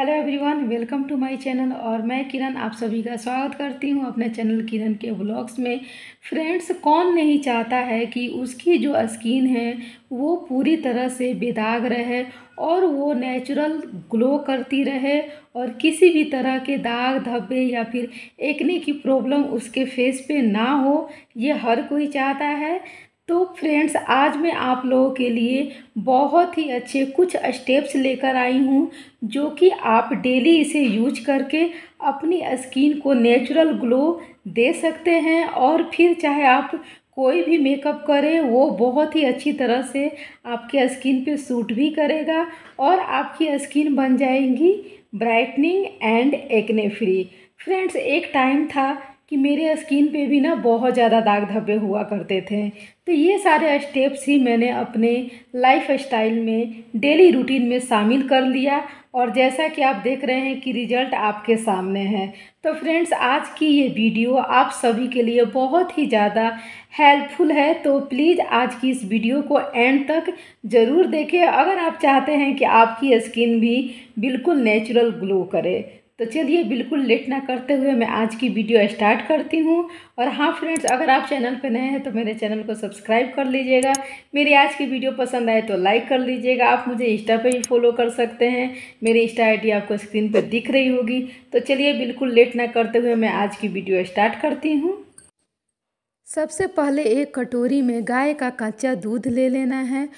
hello everyone welcome to my channel और मैं किरण आप सभी का स्वागत करती हूँ अपने चैनल किरण के व्लॉग्स में फ्रेंड्स कौन नहीं चाहता है कि उसकी जो स्किन है वो पूरी तरह से बेदाग रहे और वो नेचुरल ग्लो करती रहे और किसी भी तरह के दाग धब्बे या फिर एकने की प्रॉब्लम उसके फेस पे ना हो ये हर कोई चाहता है तो फ्रेंड्स आज मैं आप लोगों के लिए बहुत ही अच्छे कुछ स्टेप्स लेकर आई हूँ जो कि आप डेली इसे यूज करके अपनी स्किन को नेचुरल ग्लो दे सकते हैं और फिर चाहे आप कोई भी मेकअप करें वो बहुत ही अच्छी तरह से आपके स्किन पे सूट भी करेगा और आपकी स्किन बन जाएगी brightening and acne free friends एक टाइम था कि मेरे स्किन पे भी ना बहुत ज़्यादा दाग धब्बे हुआ करते थे तो ये सारे स्टेप्स ही मैंने अपने लाइफ स्टाइल में डेली रूटीन में शामिल कर लिया और जैसा कि आप देख रहे हैं कि रिजल्ट आपके सामने है तो फ्रेंड्स आज की ये वीडियो आप सभी के लिए बहुत ही ज़्यादा हेल्पफुल है तो प्लीज़ आज की इस वीडियो को एंड तक ज़रूर देखें अगर आप चाहते हैं कि आपकी स्किन भी बिल्कुल नेचुरल ग्लो करे तो चलिए बिल्कुल लेट ना करते हुए मैं आज की वीडियो स्टार्ट करती हूँ और हाँ फ्रेंड्स अगर आप चैनल पर नए हैं तो मेरे चैनल को सब्सक्राइब कर लीजिएगा मेरी आज की वीडियो पसंद आए तो लाइक कर लीजिएगा आप मुझे इंस्टा पे भी फॉलो कर सकते हैं मेरी इंस्टा आईडी आपको स्क्रीन पर दिख रही होगी तो चलिए बिल्कुल लेट ना करते हुए मैं आज की वीडियो स्टार्ट करती हूँ सबसे पहले एक कटोरी में गाय का कच्चा दूध ले लेना है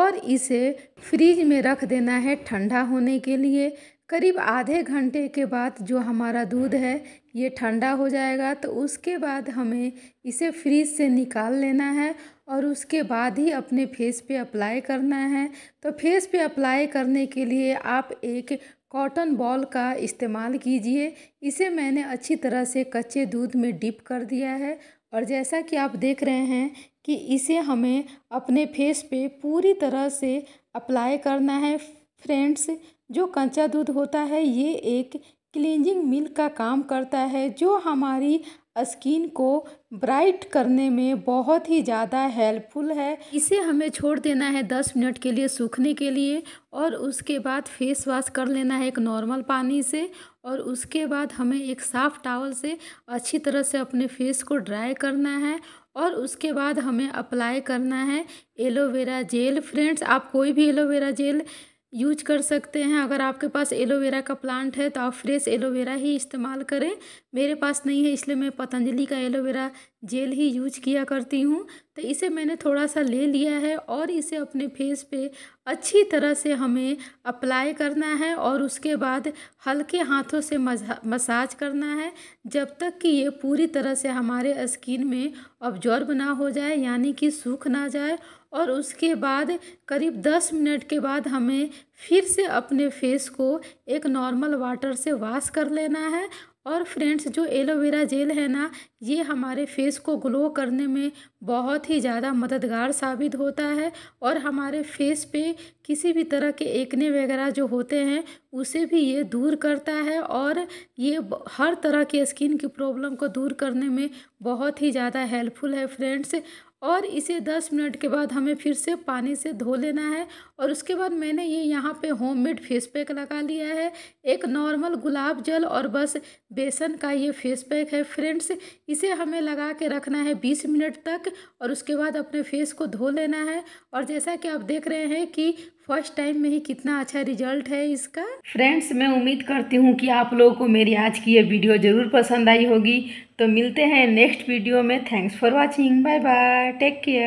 और इसे फ्रीज में रख देना है ठंडा होने के लिए करीब आधे घंटे के बाद जो हमारा दूध है ये ठंडा हो जाएगा तो उसके बाद हमें इसे फ्रीज से निकाल लेना है और उसके बाद ही अपने फेस पे अप्लाई करना है तो फेस पे अप्लाई करने के लिए आप एक कॉटन बॉल का इस्तेमाल कीजिए इसे मैंने अच्छी तरह से कच्चे दूध में डिप कर दिया है और जैसा कि आप देख रहे हैं कि इसे हमें अपने फेस पे पूरी तरह से अप्लाई करना है फ्रेंड्स जो कंचा दूध होता है ये एक क्लींजिंग मिल्क का काम करता है जो हमारी स्किन को ब्राइट करने में बहुत ही ज़्यादा हेल्पफुल है इसे हमें छोड़ देना है दस मिनट के लिए सूखने के लिए और उसके बाद फेस वॉश कर लेना है एक नॉर्मल पानी से और उसके बाद हमें एक साफ़ टावल से अच्छी तरह से अपने फेस को ड्राई करना है और उसके बाद हमें अप्लाई करना है एलोवेरा जेल फ्रेंड्स आप कोई भी एलोवेरा जेल यूज कर सकते हैं अगर आपके पास एलोवेरा का प्लांट है तो आप फ्रेश एलोवेरा ही इस्तेमाल करें मेरे पास नहीं है इसलिए मैं पतंजलि का एलोवेरा जेल ही यूज किया करती हूँ तो इसे मैंने थोड़ा सा ले लिया है और इसे अपने फेस पे अच्छी तरह से हमें अप्लाई करना है और उसके बाद हल्के हाथों से मसाज करना है जब तक कि ये पूरी तरह से हमारे स्किन में ऑब्जॉर्ब ना हो जाए यानी कि सूख ना जाए और उसके बाद करीब दस मिनट के बाद हमें फिर से अपने फेस को एक नॉर्मल वाटर से वॉश कर लेना है और फ्रेंड्स जो एलोवेरा जेल है ना ये हमारे फेस को ग्लो करने में बहुत ही ज़्यादा मददगार साबित होता है और हमारे फेस पे किसी भी तरह के एकने वगैरह जो होते हैं उसे भी ये दूर करता है और ये हर तरह के स्किन की प्रॉब्लम को दूर करने में बहुत ही ज़्यादा हेल्पफुल है फ्रेंड्स और इसे दस मिनट के बाद हमें फिर से पानी से धो लेना है और उसके बाद मैंने ये यहाँ पे होममेड फेस पैक लगा लिया है एक नॉर्मल गुलाब जल और बस बेसन का ये फेस पैक है फ्रेंड्स इसे हमें लगा के रखना है बीस मिनट तक और उसके बाद अपने फेस को धो लेना है और जैसा कि आप देख रहे हैं कि फर्स्ट टाइम में ही कितना अच्छा रिजल्ट है इसका फ्रेंड्स मैं उम्मीद करती हूँ कि आप लोगों को मेरी आज की ये वीडियो ज़रूर पसंद आई होगी तो मिलते हैं नेक्स्ट वीडियो में thanks for watching bye bye take care